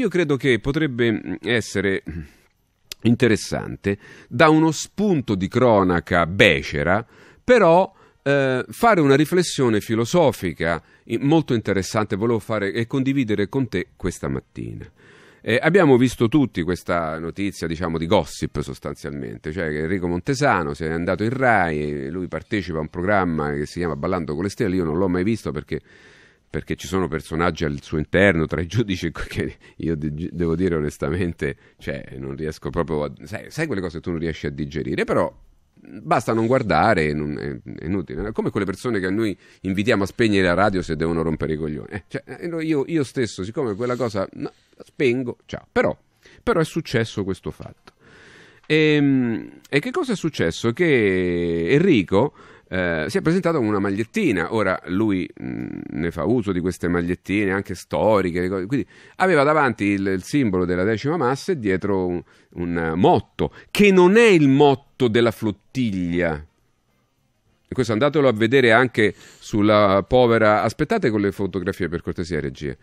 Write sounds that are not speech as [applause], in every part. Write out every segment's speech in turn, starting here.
Io credo che potrebbe mm, essere interessante da uno spunto di cronaca becera, però eh, fare una riflessione filosofica molto interessante volevo fare e condividere con te questa mattina. Eh, abbiamo visto tutti questa notizia, diciamo, di gossip sostanzialmente, cioè che Enrico Montesano si è andato in Rai, lui partecipa a un programma che si chiama Ballando con le Stelle, io non l'ho mai visto perché perché ci sono personaggi al suo interno, tra i giudici, [laughs] che io de- devo dire onestamente, cioè, non riesco proprio a... Sai, sai, quelle cose che tu non riesci a digerire, però basta non guardare, non, è, è, inutile. È come quelle persone che noi invitiamo a spegnere la radio se devono rompere i coglioni. Eh, cioè, eh, io, io, stesso, siccome quella cosa... No, spengo, ciao. Però, però è successo questo fatto. E, ehm, e che cosa è successo? Che Enrico eh, si è presentato con una magliettina. Ora lui mh, mm, ne fa uso di queste magliettine anche storiche, quindi aveva davanti il, il simbolo della decima massa e dietro un, un motto, che non è il motto della flottiglia e questo andatelo a vedere anche sulla povera. Aspettate con le fotografie per cortesia, regie.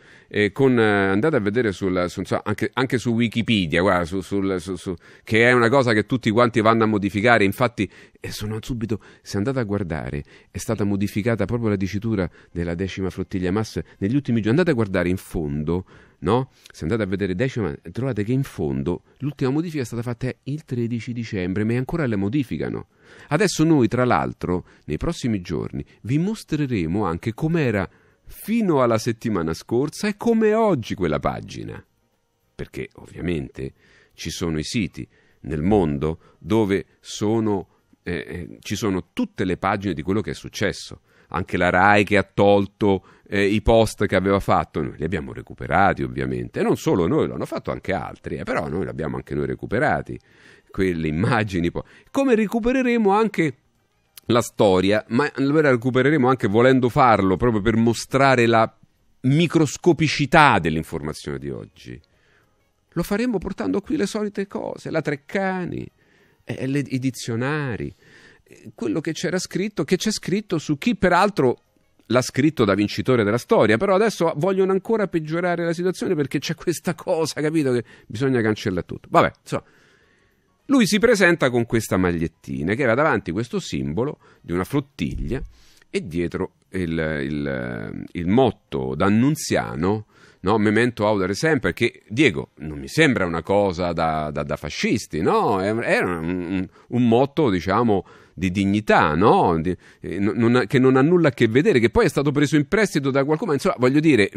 Con, eh, andate a vedere sulla, su, anche, anche, su Wikipedia, guarda, su, sul, su, che è una cosa che tutti quanti vanno a modificare. Infatti, eh, sono subito, se andate a guardare, è stata modificata proprio la dicitura della decima flottiglia Mas negli ultimi giorni. Andate a guardare in fondo no? se andate a vedere decima, trovate che in fondo l'ultima modifica è stata fatta il 13 dicembre, ma ancora la modificano. Adesso noi, tra l'altro, nei prossimi giorni vi mostreremo anche com'era fino alla settimana scorsa e come è oggi quella pagina. Perché ovviamente ci sono i siti nel mondo dove sono, eh, eh ci sono tutte le pagine di quello che è successo anche la RAI che ha tolto eh, i post che aveva fatto, noi li abbiamo recuperati ovviamente, e non solo noi, l'hanno fatto anche altri, eh, però noi li abbiamo anche noi recuperati, quelle immagini. Poi. Come recupereremo anche la storia, ma la recupereremo anche volendo farlo, proprio per mostrare la microscopicità dell'informazione di oggi. Lo faremo portando qui le solite cose, la Treccani, eh, le, i dizionari, quello che c'era scritto, che c'è scritto su chi peraltro l'ha scritto da vincitore della storia, però adesso vogliono ancora peggiorare la situazione perché c'è questa cosa, capito, che bisogna cancellare tutto. Vabbè, insomma. Lui si presenta con questa magliettina che aveva davanti questo simbolo di una flottiglia e dietro il, il, il motto d'annunziano no? Memento Audere sempre, che Diego non mi sembra una cosa da, da, da fascisti, no? Era un, un motto, diciamo, di dignità, no? di, eh, non che non ha nulla a che vedere, che poi è stato preso in prestito da qualcuno, insomma, voglio dire,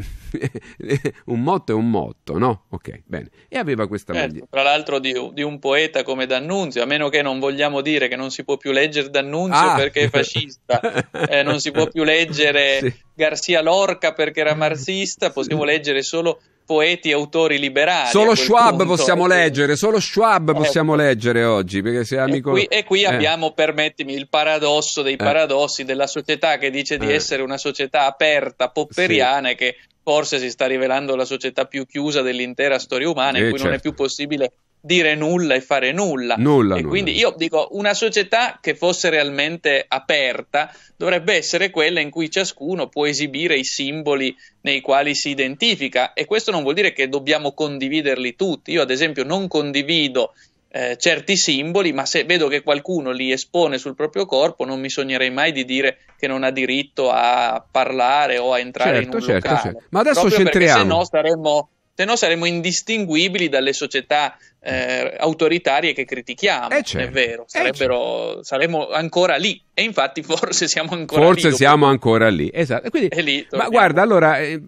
[laughs] un motto è un motto, no? Ok, bene. E aveva questa certo, maglia. Tra l'altro di, di, un poeta come D'Annunzio, a meno che non vogliamo dire che non si può più leggere D'Annunzio ah. perché è fascista, [laughs] eh, non si può più leggere... sì. Garcia Lorca perché era mm. marxista, potevo leggere solo poeti e autori liberali. Solo Schwab punto. possiamo eh, leggere, solo Schwab eh, possiamo leggere oggi, perché sei amico... E qui, e qui eh. abbiamo, permettimi, il paradosso dei eh. paradossi eh. della società che dice di eh. essere una società aperta, popperiana, sì. che forse si sta rivelando la società più chiusa dell'intera storia umana, in cui certo. non è certo. più possibile dire nulla e fare nulla. nulla e nulla. quindi io dico, una società che fosse realmente aperta dovrebbe essere quella in cui ciascuno può esibire i simboli nei quali si identifica e questo non vuol dire che dobbiamo condividerli tutti. Io ad esempio non condivido eh, certi simboli, ma se vedo che qualcuno li espone sul proprio corpo, non mi sognerei mai di dire che non ha diritto a parlare o a entrare certo, in un certo, certo. Ma adesso Proprio ci entriamo. Se no staremmo se no saremmo indistinguibili dalle società eh, autoritarie che critichiamo, eh certo. è vero, eh, sarebbero, eh saremmo ancora lì e infatti [laughs] forse siamo ancora forse lì. Forse siamo ancora lì, esatto. Quindi, lì, ma guarda, allora, eh,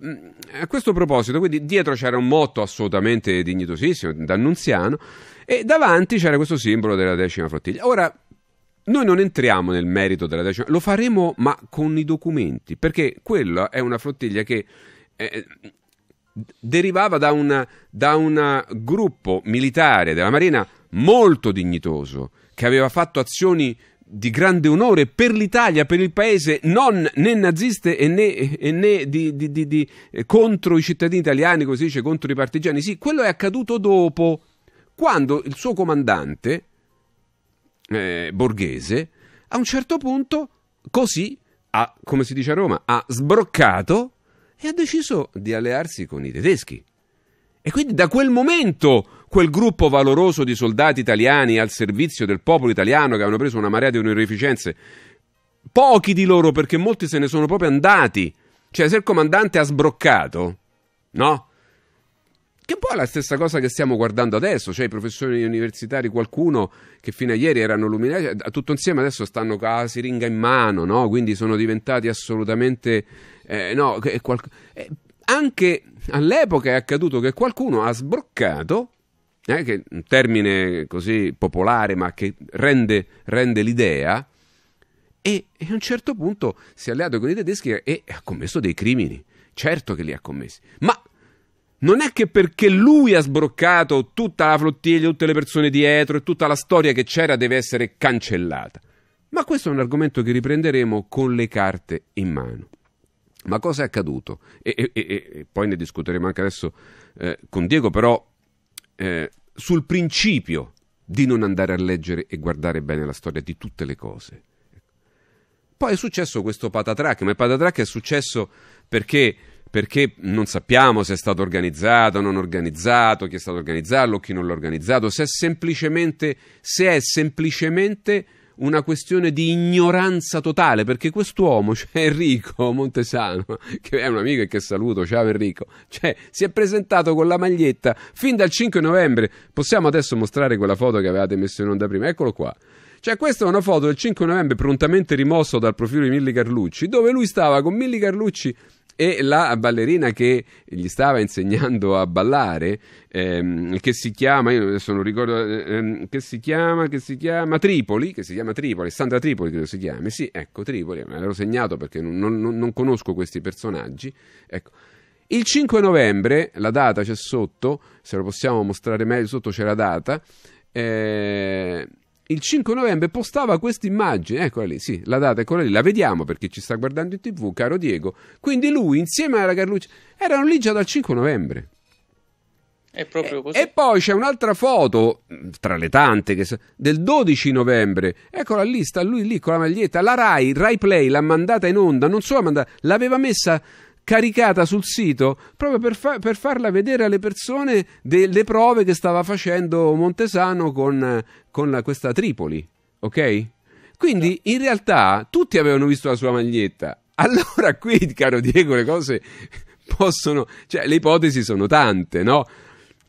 a questo proposito, quindi dietro c'era un motto assolutamente dignitosissimo, d'annunziano, e davanti c'era questo simbolo della decima flottiglia. Ora, noi non entriamo nel merito della decima, lo faremo ma con i documenti, perché quella è una flottiglia che... Eh, derivava da un gruppo militare della Marina molto dignitoso, che aveva fatto azioni di grande onore per l'Italia, per il paese, non né naziste e né, e né di, di, di, di, eh, contro i cittadini italiani, come si dice, contro i partigiani. Sì, quello è accaduto dopo, quando il suo comandante, eh, borghese, a un certo punto, così, ha, come si dice a Roma, ha sbroccato e ha deciso di allearsi con i tedeschi. E quindi da quel momento quel gruppo valoroso di soldati italiani al servizio del popolo italiano che avevano preso una marea di onorificenze, pochi di loro perché molti se ne sono proprio andati, cioè se il comandante ha sbroccato, no? Che poi è la stessa cosa che stiamo guardando adesso, cioè i professori universitari, qualcuno che fino a ieri erano luminari, tutto insieme adesso stanno a siringa in mano, no? Quindi sono diventati assolutamente eh, no, qual... eh, anche all'epoca è accaduto che qualcuno ha sbroccato, eh, che un termine così popolare ma che rende, rende l'idea, e, e, a un certo punto si è alleato con i tedeschi e ha commesso dei crimini. Certo che li ha commessi, ma non è che perché lui ha sbroccato tutta la flottiglia, tutte le persone dietro e tutta la storia che c'era deve essere cancellata. Ma questo è un argomento che riprenderemo con le carte in mano. Ma cosa è accaduto? E, e, e, e poi ne discuteremo anche adesso eh, con Diego, però eh, sul principio di non andare a leggere e guardare bene la storia di tutte le cose. Poi è successo questo patatrack, ma il patatrack è successo perché, perché non sappiamo se è stato organizzato non organizzato, chi è stato organizzato, chi non l'ha organizzato, se è semplicemente, se è semplicemente una questione di ignoranza totale, perché quest'uomo, [laughs] cioè Enrico Montesano, che è un amico e che saluto, ciao Enrico, cioè, si è presentato con la maglietta fin dal 5 novembre. Possiamo adesso mostrare quella foto che avevate messo in onda prima? Eccolo qua. Cioè, questa è una foto del 5 novembre prontamente rimosso dal profilo di Milli Carlucci, dove lui stava con Milli Carlucci e la ballerina che gli stava insegnando a ballare, ehm, che si chiama, io adesso non ricordo, ehm, che si chiama, che si chiama Tripoli, che si chiama Tripoli, Sandra Tripoli credo si chiami, sì, ecco Tripoli, me l'ero segnato perché non, non, non conosco questi personaggi, ecco. Il 5 novembre, la data c'è sotto, se lo possiamo mostrare meglio, sotto c'è la data, eh, il 5 novembre postava questa immagine, eccola lì, sì, la data è quella lì, la vediamo perché ci sta guardando in tv, caro Diego. Quindi lui insieme alla Carlucci erano lì già dal 5 novembre. È proprio così. E poi c'è un'altra foto, tra le tante, che, del 12 novembre. Eccola lì, sta lui lì con la maglietta. La Rai, Rai Play l'ha mandata in onda, non solo mandata, l'aveva messa caricata sul sito proprio per, fa- per farla vedere alle persone delle prove che stava facendo Montesano con, con la, questa Tripoli, ok? Quindi certo. in realtà tutti avevano visto la sua maglietta. [laughs] Allora qui, caro Diego, le cose possono... cioè le ipotesi sono tante, no?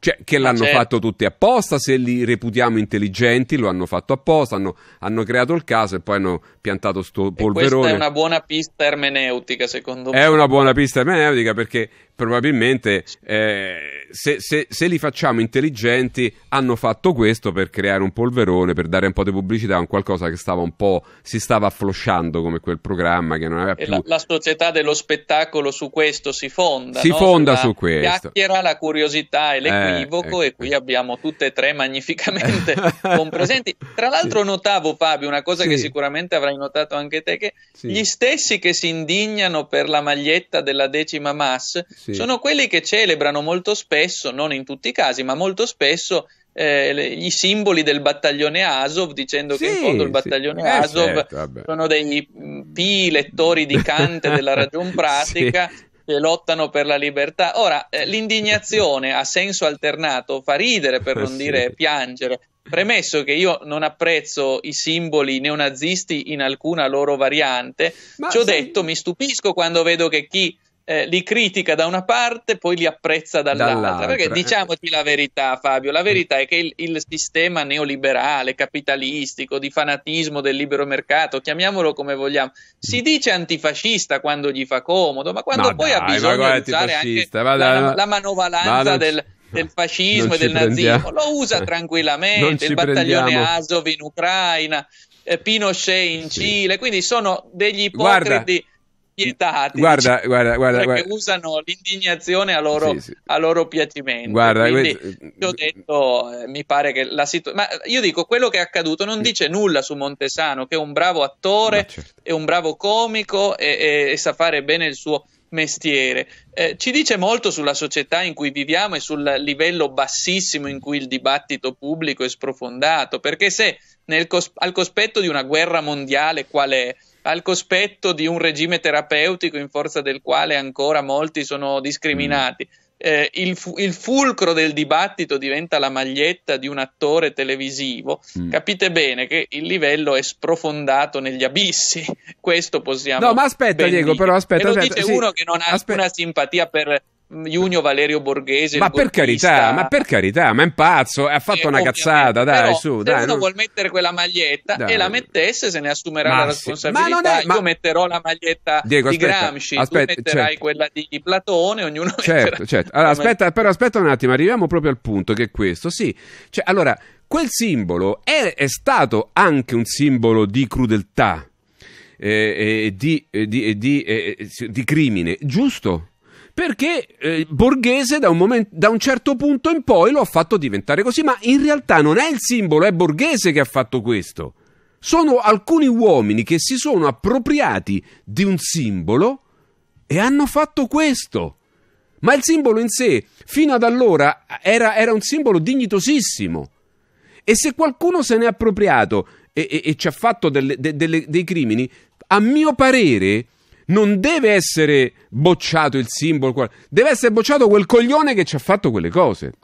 Cioè, che l'hanno certo. fatto tutti apposta, se li reputiamo intelligenti lo hanno fatto apposta, hanno, hanno creato il caso e poi hanno piantato sto polverone. E questa è una buona pista ermeneutica, secondo me. È una buona pista ermeneutica perché probabilmente eh, se, se, se, li facciamo intelligenti hanno fatto questo per creare un polverone, per dare un po' di pubblicità a un qualcosa che stava un po', si stava afflosciando come quel programma che non aveva più... La, la, società dello spettacolo su questo si fonda. Si no? fonda su questo. Chiacchiera, la curiosità e eh, l'equivoco eh, ecco. e qui abbiamo tutte e tre magnificamente [laughs] compresenti. Tra l'altro sì. notavo Fabio una cosa sì. che sicuramente avrai notato anche te, che sì. gli stessi che si indignano per la maglietta della decima mass sì. sono quelli che celebrano molto spesso, non in tutti i casi, ma molto spesso eh, i simboli del battaglione Azov, dicendo sì, che in fondo il battaglione sì, Azov eh, certo, sono dei mm, pi lettori di Kant della ragion [laughs] pratica. sì. Che lottano per la libertà. Ora, eh, l'indignazione a senso alternato fa ridere, per non [laughs] dire piangere. Premesso che io non apprezzo i simboli neonazisti in alcuna loro variante, ci ho sei... detto mi stupisco quando vedo che chi eh, li critica da una parte, poi li apprezza dall'altra. dall'altra. Perché eh. diciamoci la verità, Fabio: la verità è che il, il, sistema neoliberale, capitalistico, di fanatismo del libero mercato, chiamiamolo come vogliamo, si dice antifascista quando gli fa comodo, ma quando ma poi dai, ha bisogno di usare anche dai, la, la, manovalanza non... del del fascismo e del nazismo, lo usa eh, tranquillamente, il battaglione prendiamo. Azov in Ucraina, eh, Pinochet in sì. Cile, quindi sono degli ipocriti Guarda vietati. Guarda, diciamo, guarda, guarda, guarda, usano l'indignazione a loro, sì, sì. A loro piacimento. Guarda, Quindi, questo... ho eh, detto, eh, mi pare che la situazione. Ma io dico, quello che è accaduto non dice nulla su Montesano, che è un bravo attore, certo. è un bravo comico e, e, e sa fare bene il suo mestiere. Eh, ci dice molto sulla società in cui viviamo e sul livello bassissimo in cui il dibattito pubblico è sprofondato, perché se cos- al cospetto di una guerra mondiale qual è? al cospetto di un regime terapeutico in forza del quale ancora molti sono discriminati. Mm. Eh, il, fu- il, fulcro del dibattito diventa la maglietta di un attore televisivo, mm. capite bene che il livello è sprofondato negli abissi. [laughs] Questo possiamo. No, ma aspetta, benire. Diego, però aspetta. aspetta lo dice sì, uno che non ha aspetta. alcuna simpatia per Junio Valerio Borghese. Ma per carità, ma per carità, ma è impazzo, ha fatto eh, una cazzata, dai, però, su, dai. Se uno non... vuol mettere quella maglietta dai. e la mettesse, se ne assumerà ma la responsabilità. Sì. Ma è, ma... Io metterò la maglietta Diego, di aspetta, Gramsci, aspetta, tu metterai certo. quella di Platone, ognuno certo, certo. Allora, aspetta, però aspetta un attimo, arriviamo proprio al punto che è questo, sì. Cioè, allora, quel simbolo è, è stato anche un simbolo di crudeltà. Eh, eh, di, eh, di, eh, di, di crimine, giusto? perché eh, Borghese da un, moment- da un, certo punto in poi lo ha fatto diventare così, ma in realtà non è il simbolo, è Borghese che ha fatto questo. Sono alcuni uomini che si sono appropriati di un simbolo e hanno fatto questo. Ma il simbolo in sé, fino ad allora, era, era un simbolo dignitosissimo. E se qualcuno se n'è appropriato e, e, e ci ha fatto delle, de, delle, dei crimini, a mio parere, non deve essere bocciato il simbolo, deve essere bocciato quel coglione che ci ha fatto quelle cose.